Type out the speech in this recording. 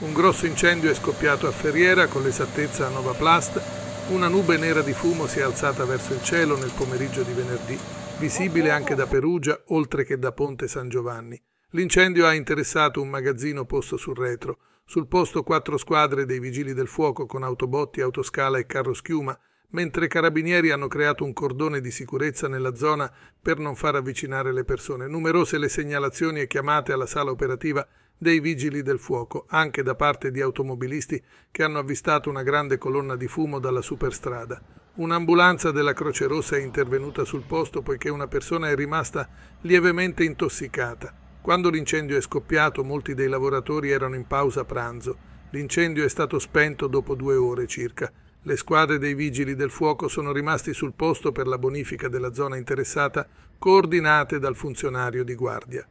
Un grosso incendio è scoppiato a Ferriera con l'esattezza a Nova Plast. Una nube nera di fumo si è alzata verso il cielo nel pomeriggio di venerdì, visibile anche da Perugia oltre che da Ponte San Giovanni. L'incendio ha interessato un magazzino posto sul retro. Sul posto quattro squadre dei vigili del fuoco con autobotti, autoscala e carro schiuma, mentre i carabinieri hanno creato un cordone di sicurezza nella zona per non far avvicinare le persone. Numerose le segnalazioni e chiamate alla sala operativa dei vigili del fuoco, anche da parte di automobilisti che hanno avvistato una grande colonna di fumo dalla superstrada. Un'ambulanza della Croce Rossa è intervenuta sul posto poiché una persona è rimasta lievemente intossicata. Quando l'incendio è scoppiato molti dei lavoratori erano in pausa pranzo. L'incendio è stato spento dopo due ore circa. Le squadre dei vigili del fuoco sono rimasti sul posto per la bonifica della zona interessata, coordinate dal funzionario di guardia.